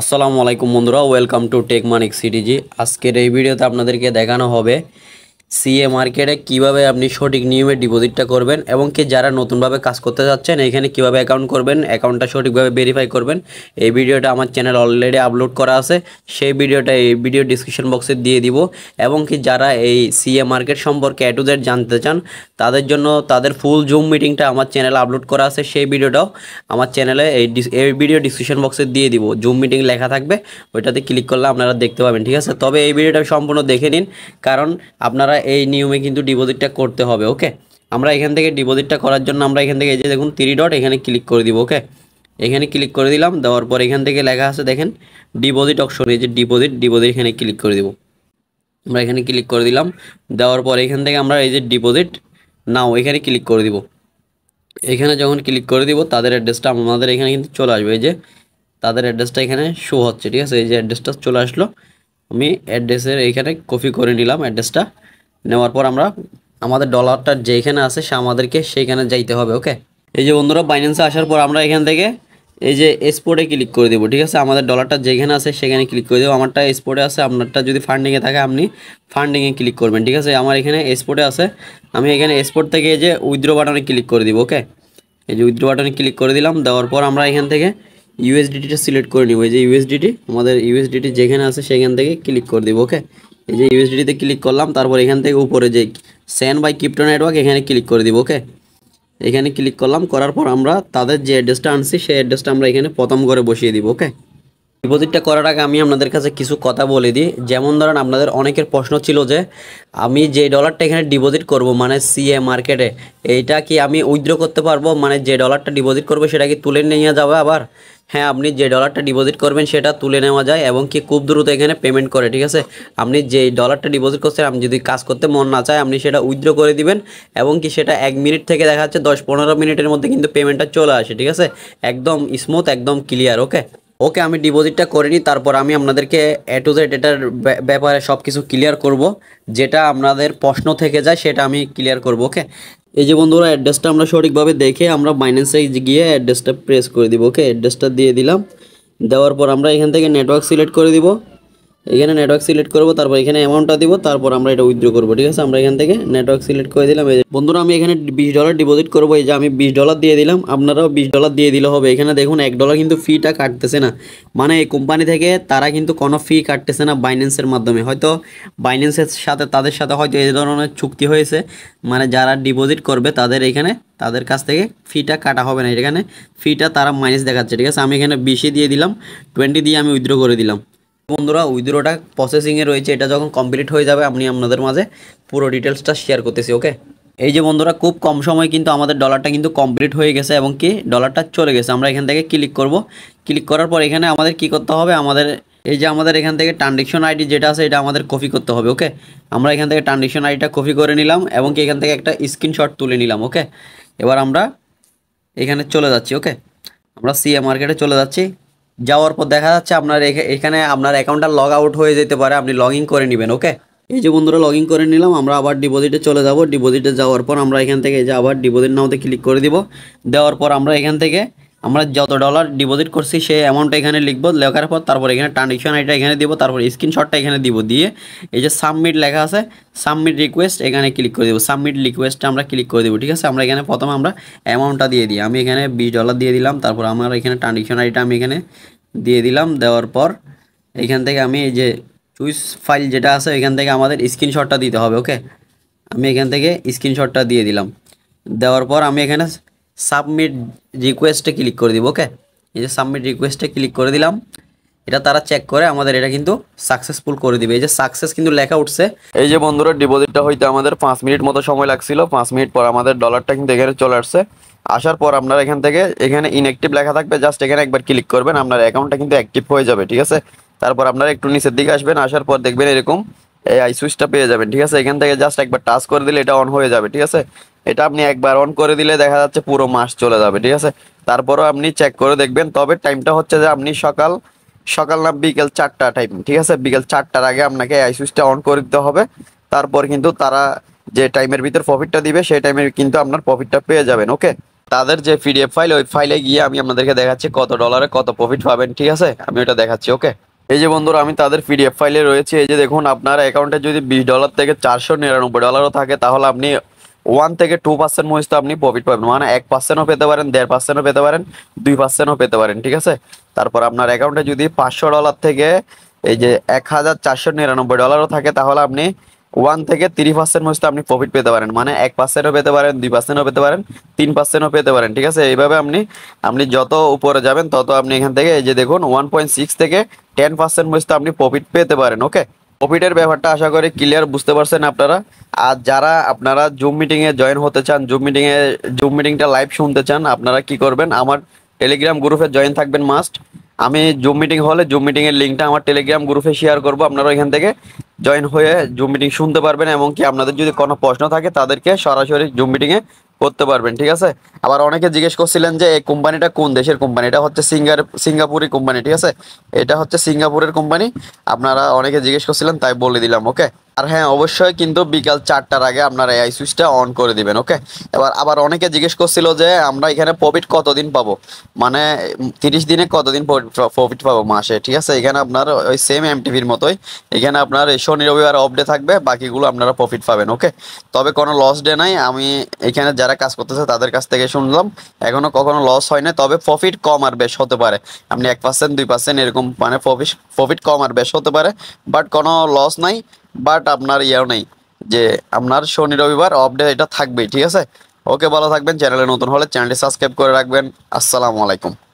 আসসালামু আলাইকুম বন্ধুরা ওয়েলকাম টু টেক সিডিজি আজকের এই ভিডিওতে আপনাদেরকে দেখানো হবে সিএ মার্কেটে কিভাবে আপনি সঠিক নিয়মে ডিপোজিটটা করবেন এবং কি যারা নতুনভাবে কাজ করতে যাচ্ছেন এখানে কিভাবে অ্যাকাউন্ট করবেন অ্যাকাউন্টটা সঠিকভাবে ভেরিফাই করবেন এই ভিডিওটা আমার চ্যানেল অলরেডি আপলোড করা আছে সেই ভিডিওটা এই ভিডিও ডিসক্রিপশন বক্সে দিয়ে দিব এবং কি যারা এই সিএ মার্কেট সম্পর্কে এ টু জেড জানতে চান তাদের জন্য তাদের ফুল জুম মিটিংটা আমার চ্যানেলে আপলোড করা আছে সেই ভিডিওটাও আমার চ্যানেলে এই এই ভিডিও ডিসক্রিপশন বক্সে দিয়ে দিব জুম মিটিং লেখা থাকবে ওইটাতে ক্লিক করলে আপনারা দেখতে পাবেন ঠিক আছে তবে এই ভিডিওটা সম্পূর্ণ দেখে নিন কারণ আপনারা এই নিয়মে কিন্তু ডিপোজিটটা করতে হবে ওকে আমরা এখান থেকে ডিপোজিটটা করার জন্য আমরা এখান থেকে এই যে দেখুন থ্রি ডট এখানে ক্লিক করে দিব ওকে এখানে ক্লিক করে দিলাম দেওয়ার পর এখান থেকে লেখা আছে দেখেন ডিপোজিট অপশন এই যে ডিপোজিট ডিপোজিট এখানে ক্লিক করে দিব আমরা এখানে ক্লিক করে দিলাম দেওয়ার পর এখান থেকে আমরা এই যে ডিপোজিট নাও এখানে ক্লিক করে দিব এখানে যখন ক্লিক করে দিব তাদের অ্যাড্রেসটা আমাদের এখানে কিন্তু চলে আসবে এই যে তাদের অ্যাড্রেসটা এখানে শো হচ্ছে ঠিক আছে এই যে অ্যাড্রেসটা চলে আসলো আমি অ্যাড্রেসের এখানে কপি করে নিলাম অ্যাড্রেসটা নেওয়ার পর আমরা আমাদের ডলারটা যেখানে আছে সে আমাদেরকে সেইখানে যাইতে হবে ওকে এই যে বন্ধুরা বাইন্যান্সে আসার পর আমরা এখান থেকে এই যে স্পোর্টে ক্লিক করে দেবো ঠিক আছে আমাদের ডলারটা যেখানে আছে সেখানে ক্লিক করে দেবো আমারটা স্পোর্টে আছে আপনারটা যদি ফান্ডিংয়ে থাকে আপনি ফান্ডিংয়ে ক্লিক করবেন ঠিক আছে আমার এখানে স্পোর্টে আছে আমি এখানে স্পোর্ট থেকে এই যে উইথড্র বাটনে ক্লিক করে দিব ওকে এই যে উইথড্র বাটনে ক্লিক করে দিলাম দেওয়ার পর আমরা এখান থেকে ইউএসডিটিটা সিলেক্ট করে নিব এই যে ইউএসডিটি আমাদের ইউএসডিটি যেখানে আছে সেখান থেকে ক্লিক করে দিব ওকে এই যে ইউএসডিটিতে ক্লিক করলাম তারপর এখান থেকে উপরে যে স্যান বাই ক্রিপ্টো নেটওয়ার্ক এখানে ক্লিক করে দিব ওকে এখানে ক্লিক করলাম করার পর আমরা তাদের যে অ্যাড্রেসটা আনছি সেই অ্যাড্রেসটা আমরা এখানে প্রথম করে বসিয়ে দিব ওকে ডিপোজিটটা করার আগে আমি আপনাদের কাছে কিছু কথা বলে দিই যেমন ধরেন আপনাদের অনেকের প্রশ্ন ছিল যে আমি যে ডলারটা এখানে ডিপোজিট করব মানে সিএ মার্কেটে এইটা কি আমি উইথড্র করতে পারবো মানে যে ডলারটা ডিপোজিট করবো সেটা কি তুলে নিয়ে যাবে আবার হ্যাঁ আপনি যে ডলারটা ডিপোজিট করবেন সেটা তুলে নেওয়া যায় এবং কি খুব দ্রুত এখানে পেমেন্ট করে ঠিক আছে আপনি যে ডলারটা ডিপোজিট করছেন আপনি যদি কাজ করতে মন না চায় আপনি সেটা উইথড্র করে দিবেন এবং কি সেটা এক মিনিট থেকে দেখা যাচ্ছে দশ পনেরো মিনিটের মধ্যে কিন্তু পেমেন্টটা চলে আসে ঠিক আছে একদম স্মুথ একদম ক্লিয়ার ওকে ওকে আমি ডিপোজিটটা করে নিই তারপর আমি আপনাদেরকে এ টু জেড এটার ব্যাপারে সব কিছু ক্লিয়ার করব যেটা আপনাদের প্রশ্ন থেকে যায় সেটা আমি ক্লিয়ার করব ওকে এই যে বন্ধুরা অ্যাড্রেসটা আমরা সঠিকভাবে দেখে আমরা বাইন্যান্সে গিয়ে অ্যাড্রেসটা প্রেস করে দিব ওকে অ্যাড্রেসটা দিয়ে দিলাম দেওয়ার পর আমরা এখান থেকে নেটওয়ার্ক সিলেক্ট করে দিব এখানে নেটওয়ার্ক সিলেক্ট করবো তারপর এখানে অ্যামাউন্টটা দিব তারপর আমরা এটা উইথড্রো করবো ঠিক আছে আমরা এখান থেকে নেটওয়ার্ক সিলেক্ট করে দিলাম বন্ধুরা আমি এখানে বিশ ডলার ডিপোজিট করবো এই যে আমি বিশ ডলার দিয়ে দিলাম আপনারাও বিশ ডলার দিয়ে দিলে হবে এখানে দেখুন এক ডলার কিন্তু ফিটা কাটতেছে না মানে এই কোম্পানি থেকে তারা কিন্তু কোনো ফি কাটতেছে না বাইন্যান্সের মাধ্যমে হয়তো বাইন্যান্সের সাথে তাদের সাথে হয়তো এই ধরনের চুক্তি হয়েছে মানে যারা ডিপোজিট করবে তাদের এখানে তাদের কাছ থেকে ফিটা কাটা হবে না এখানে ফিটা তারা মাইনাস দেখাচ্ছে ঠিক আছে আমি এখানে বিশে দিয়ে দিলাম টোয়েন্টি দিয়ে আমি উইথড্র করে দিলাম বন্ধুরা উইথড্রোটা প্রসেসিংয়ে রয়েছে এটা যখন কমপ্লিট হয়ে যাবে আমি আপনাদের মাঝে পুরো ডিটেলসটা শেয়ার করতেছি ওকে এই যে বন্ধুরা খুব কম সময় কিন্তু আমাদের ডলারটা কিন্তু কমপ্লিট হয়ে গেছে এবং কি ডলারটা চলে গেছে আমরা এখান থেকে ক্লিক করব ক্লিক করার পর এখানে আমাদের কি করতে হবে আমাদের এই যে আমাদের এখান থেকে ট্রানজেকশন আইডি যেটা আছে এটা আমাদের কপি করতে হবে ওকে আমরা এখান থেকে ট্রানজেকশন আইডিটা কপি করে নিলাম এবং কি এখান থেকে একটা স্ক্রিনশট তুলে নিলাম ওকে এবার আমরা এখানে চলে যাচ্ছি ওকে আমরা সিএ মার্কেটে চলে যাচ্ছি যাওয়ার পর দেখা যাচ্ছে আপনার এখানে আপনার অ্যাকাউন্টটা লগ আউট হয়ে যেতে পারে আপনি লগ ইন করে নেবেন ওকে এই যে বন্ধুরা লগ ইন করে নিলাম আমরা আবার ডিপোজিটে চলে যাব ডিপোজিটে যাওয়ার পর আমরা এখান থেকে যে আবার ডিপোজিট নাওতে ক্লিক করে দিব দেওয়ার পর আমরা এখান থেকে আমরা যত ডলার ডিপোজিট করছি সেই অ্যামাউন্টটা এখানে লিখবো লেখার পর তারপর এখানে ট্রানজেকশন আইটা এখানে দিব তারপর স্ক্রিনশটটা এখানে দিব দিয়ে এই যে সাবমিট লেখা আছে সাবমিট রিকোয়েস্ট এখানে ক্লিক করে দেবো সাবমিট রিকোয়েস্টটা আমরা ক্লিক করে দেবো ঠিক আছে আমরা এখানে প্রথমে আমরা অ্যামাউন্টটা দিয়ে দিই আমি এখানে বিশ ডলার দিয়ে দিলাম তারপর আমার এখানে ট্রানজেকশন আইটা আমি এখানে দিয়ে দিলাম দেওয়ার পর এখান থেকে আমি এই যে চুইস ফাইল যেটা আছে এখান থেকে আমাদের স্ক্রিনশটটা দিতে হবে ওকে আমি এখান থেকে স্ক্রিনশটটা দিয়ে দিলাম দেওয়ার পর আমি এখানে সাবমিট রিকোয়েস্টে ক্লিক করে দিব ওকে এই যে সাবমিট রিকোয়েস্টে ক্লিক করে দিলাম এটা তারা চেক করে আমাদের এটা কিন্তু সাকসেসফুল করে দিবে এই যে সাকসেস কিন্তু লেখা উঠছে এই যে বন্ধুরা ডিপোজিটটা হইতে আমাদের পাঁচ মিনিট মতো সময় লাগছিল পাঁচ মিনিট পর আমাদের ডলারটা কিন্তু এখানে চলে আসছে আসার পর আপনার এখান থেকে এখানে ইনঅ্যাক্টিভ লেখা থাকবে জাস্ট এখানে একবার ক্লিক করবেন আপনার অ্যাকাউন্টটা কিন্তু অ্যাক্টিভ হয়ে যাবে ঠিক আছে তারপর আপনারা একটু নিচের দিকে আসবেন আসার পর দেখবেন এরকম এই আই সুইচটা পেয়ে যাবেন ঠিক আছে এখান থেকে জাস্ট একবার টাচ করে দিলে এটা অন হয়ে যাবে ঠিক আছে এটা আপনি একবার অন করে দিলে দেখা যাচ্ছে পুরো মাস চলে যাবে ঠিক আছে তারপরও আপনি চেক করে দেখবেন তবে টাইমটা হচ্ছে যে আপনি সকাল সকাল না বিকেল চারটা টাইম ঠিক আছে বিকেল চারটার আগে আপনাকে এই সুইচটা অন করে দিতে হবে তারপর কিন্তু তারা যে টাইমের ভিতর প্রফিটটা দিবে সেই টাইমের কিন্তু আপনার প্রফিটটা পেয়ে যাবেন ওকে তাদের যে পিডিএফ ফাইল ওই ফাইলে গিয়ে আমি আপনাদেরকে দেখাচ্ছি কত ডলারে কত প্রফিট পাবেন ঠিক আছে আমি ওটা দেখাচ্ছি ওকে এই যে বন্ধুরা আমি তাদের পিডিএফ ফাইলে রয়েছে এই যে দেখুন আপনার অ্যাকাউন্টে যদি বিশ ডলার থেকে চারশো নিরানব্বই ডলারও থাকে তাহলে আপনি ওয়ান থেকে টু পার্সেন্ট পর্যন্ত আপনি প্রফিট পাবেন মানে এক পার্সেন্টও পেতে পারেন দেড় পার্সেন্টও পেতে পারেন দুই পার্সেন্টও পেতে পারেন ঠিক আছে তারপর আপনার অ্যাকাউন্টে যদি পাঁচশো ডলার থেকে এই যে এক হাজার চারশো নিরানব্বই ডলারও থাকে তাহলে আপনি ওয়ান থেকে তিরিশ পার্সেন্ট পর্যন্ত আপনি প্রফিট পেতে পারেন মানে এক পার্সেন্টও পেতে পারেন দুই পার্সেন্টও পেতে পারেন তিন পার্সেন্টও পেতে পারেন ঠিক আছে এইভাবে আপনি আপনি যত উপরে যাবেন তত আপনি এখান থেকে এই যে দেখুন ওয়ান পয়েন্ট সিক্স থেকে টেন পার্সেন্ট পর্যন্ত আপনি প্রফিট পেতে পারেন ওকে প্রফিটের ব্যাপারটা আশা করি ক্লিয়ার বুঝতে পারছেন আপনারা আর যারা আপনারা জুম মিটিংয়ে জয়েন হতে চান জুম মিটিংয়ে জুম মিটিংটা লাইভ শুনতে চান আপনারা কি করবেন আমার টেলিগ্রাম গ্রুপে জয়েন থাকবেন মাস্ট আমি জুম মিটিং হলে জুম মিটিংয়ের লিঙ্কটা আমার টেলিগ্রাম গ্রুপে শেয়ার করব আপনারা এখান থেকে জয়েন হয়ে জুম মিটিং শুনতে পারবেন এমনকি আপনাদের যদি কোনো প্রশ্ন থাকে তাদেরকে সরাসরি জুম মিটিংয়ে করতে পারবেন ঠিক আছে আবার অনেকে জিজ্ঞেস করছিলেন যে এই কোম্পানিটা কোন দেশের কোম্পানি এটা হচ্ছে সিঙ্গার সিঙ্গাপুরি কোম্পানি ঠিক আছে এটা হচ্ছে সিঙ্গাপুরের কোম্পানি আপনারা অনেকে জিজ্ঞেস করছিলেন তাই বলে দিলাম ওকে আর হ্যাঁ অবশ্যই কিন্তু বিকাল চারটার আগে আপনার এই সুইচটা অন করে দিবেন ওকে এবার আবার অনেকে জিজ্ঞেস করছিল যে আমরা এখানে প্রফিট কতদিন পাবো মানে তিরিশ দিনে কতদিন প্রফিট পাবো মাসে ঠিক আছে এখানে আপনার ওই সেম এমটিভির মতোই এখানে আপনার শনি রবিবার অফ ডে থাকবে বাকিগুলো আপনারা প্রফিট পাবেন ওকে তবে কোনো লস ডে নাই আমি এখানে যারা কাজ করতেছে তাদের কাছ থেকে শুনলাম এখনো কখনো লস হয় না তবে প্রফিট কম আর বেশ হতে পারে আপনি এক পার্সেন্ট দুই পার্সেন্ট এরকম মানে প্রফিট প্রফিট কম আর বেশ হতে পারে বাট কোনো লস নাই বাট আপনার ইয়েও নেই যে আপনার শনি রবিবার অফ এটা থাকবেই ঠিক আছে ওকে ভালো থাকবেন চ্যানেলে নতুন হলে চ্যানেলটি সাবস্ক্রাইব করে রাখবেন আসসালামু আলাইকুম